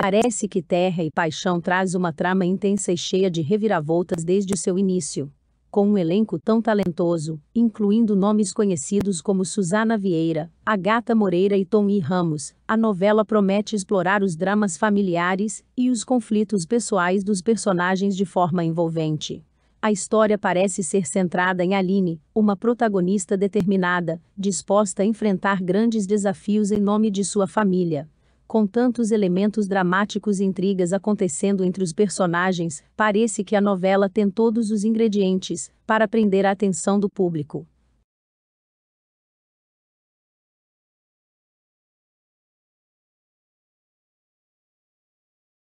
Parece que Terra e Paixão traz uma trama intensa e cheia de reviravoltas desde seu início. Com um elenco tão talentoso, incluindo nomes conhecidos como Susana Vieira, Agata Moreira e e Ramos, a novela promete explorar os dramas familiares e os conflitos pessoais dos personagens de forma envolvente. A história parece ser centrada em Aline, uma protagonista determinada, disposta a enfrentar grandes desafios em nome de sua família com tantos elementos dramáticos e intrigas acontecendo entre os personagens, parece que a novela tem todos os ingredientes para prender a atenção do público.